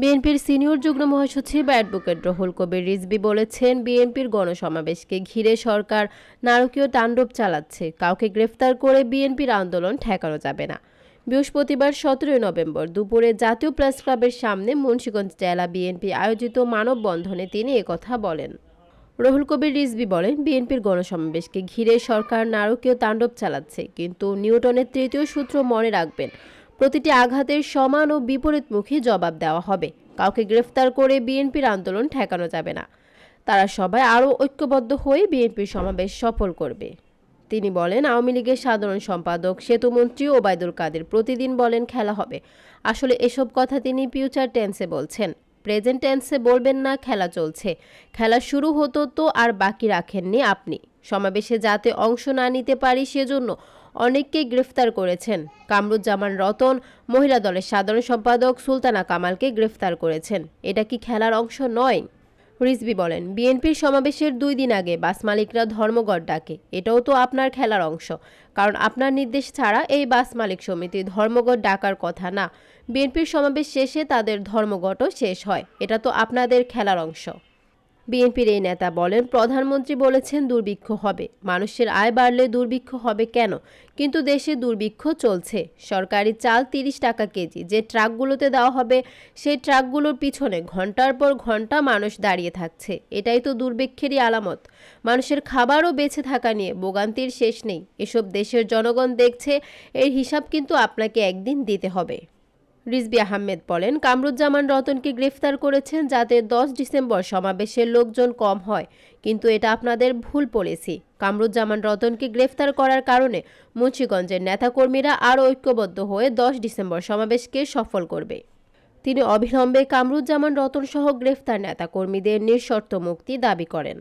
বিএনপির সিনিয়র যুগ্ম মহাসচিব অ্যাডভোকেট রহুল কবির রিজবি বলেছেন বিএনপির গণসমাবেশকে ঘিরে সরকার নারকীয় তাণ্ডব চালাচ্ছে কাউকে গ্রেফতার করে বিএনপির আন্দোলন ঠেকানো যাবে না বৃহস্পতিবার সতেরোই নভেম্বর দুপুরে জাতীয় প্রেস ক্লাবের সামনে মুন্সীগঞ্জ জেলা বিএনপি আয়োজিত মানববন্ধনে তিনি একথা বলেন রহুল কবির রিজবি বলেন বিএনপির গণসমাবেশকে ঘিরে সরকার নারকীয় তাণ্ডব চালাচ্ছে কিন্তু নিউটনের তৃতীয় সূত্র মনে রাখবেন প্রতিটি আঘাতের সমান ও বিপরীতমুখী জবাব দেওয়া হবে কাউকে গ্রেফতার করে বিএনপির আন্দোলন ঠেকানো যাবে না তারা সবাই আরও ঐক্যবদ্ধ হয়ে বিএনপির সমাবেশ সফল করবে তিনি বলেন আওয়ামী লীগের সাধারণ সম্পাদক সেতুমন্ত্রী ওবায়দুল কাদের প্রতিদিন বলেন খেলা হবে আসলে এসব কথা তিনি ফিউচার টেন্সে বলছেন প্রেজেন্ট টেন্সে বলবেন না খেলা চলছে খেলা শুরু হতো তো আর বাকি রাখেননি আপনি সমাবেশে যাতে অংশ না নিতে পারি সেজন্য অনেককেই গ্রেফতার করেছেন কামরুজ্জামান রতন মহিলা দলের সাধারণ সম্পাদক সুলতানা কামালকে গ্রেফতার করেছেন এটা কি খেলার অংশ নয় রিজবি বলেন বিএনপির সমাবেশের দুই দিন আগে বাস মালিকরা ধর্মঘট ডাকে এটাও তো আপনার খেলার অংশ কারণ আপনার নির্দেশ ছাড়া এই বাস মালিক সমিতি ধর্মঘট ডাকার কথা না বিএনপির সমাবেশ শেষে তাদের ধর্মঘটও শেষ হয় এটা তো আপনাদের খেলার অংশ বিএনপির এই নেতা বলেন প্রধানমন্ত্রী বলেছেন দুর্ভিক্ষ হবে মানুষের আয় বাড়লে দুর্ভিক্ষ হবে কেন কিন্তু দেশে দুর্ভিক্ষ চলছে সরকারি চাল তিরিশ টাকা কেজি যে ট্রাকগুলোতে দেওয়া হবে সেই ট্রাকগুলোর পিছনে ঘন্টার পর ঘন্টা মানুষ দাঁড়িয়ে থাকছে এটাই তো দুর্ভিক্ষেরই আলামত মানুষের খাবারও বেঁচে থাকা নিয়ে ভোগান্তির শেষ নেই এসব দেশের জনগণ দেখছে এর হিসাব কিন্তু আপনাকে একদিন দিতে হবে রিজবি আহমেদ বলেন কামরুজ্জামান রতনকে গ্রেফতার করেছেন যাতে দশ ডিসেম্বর সমাবেশের লোকজন কম হয় কিন্তু এটা আপনাদের ভুল পলিসি কামরুজ্জামান রতনকে গ্রেফতার করার কারণে মুন্সীগঞ্জের নেতাকর্মীরা আরও ঐক্যবদ্ধ হয়ে দশ ডিসেম্বর সমাবেশকে সফল করবে তিনি অবিলম্বে কামরুজ্জামান রতনসহ গ্রেফতার নেতাকর্মীদের নিঃশর্ত মুক্তি দাবি করেন